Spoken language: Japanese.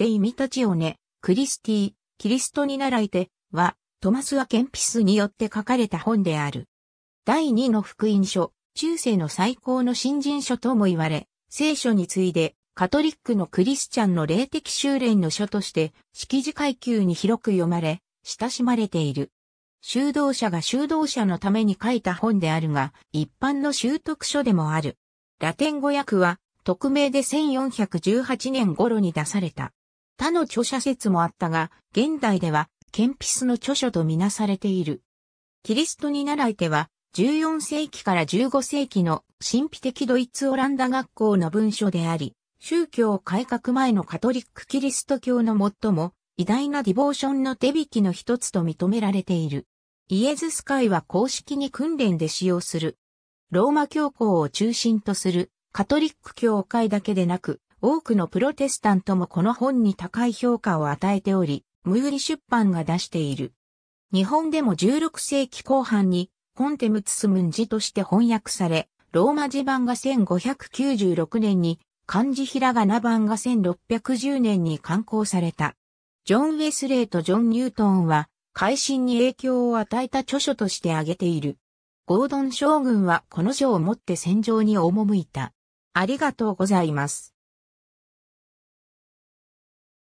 デイミタチオネ、クリスティ、キリストに習いて、は、トマス・アケンピスによって書かれた本である。第2の福音書、中世の最高の新人書とも言われ、聖書に次いで、カトリックのクリスチャンの霊的修練の書として、式辞階級に広く読まれ、親しまれている。修道者が修道者のために書いた本であるが、一般の習得書でもある。ラテン語訳は、匿名で1418年頃に出された。他の著者説もあったが、現代では、ケンピスの著書とみなされている。キリストに習い手は、14世紀から15世紀の神秘的ドイツオランダ学校の文書であり、宗教改革前のカトリックキリスト教の最も偉大なディボーションの手引きの一つと認められている。イエズス会は公式に訓練で使用する。ローマ教皇を中心とするカトリック教会だけでなく、多くのプロテスタントもこの本に高い評価を与えており、ムーリ出版が出している。日本でも16世紀後半に、コンテムツスムンジとして翻訳され、ローマ字版が1596年に、漢字ひらがな版が1610年に刊行された。ジョン・ウェスレーとジョン・ニュートンは、改新に影響を与えた著書として挙げている。ゴードン将軍はこの書を持って戦場に赴いた。ありがとうございます。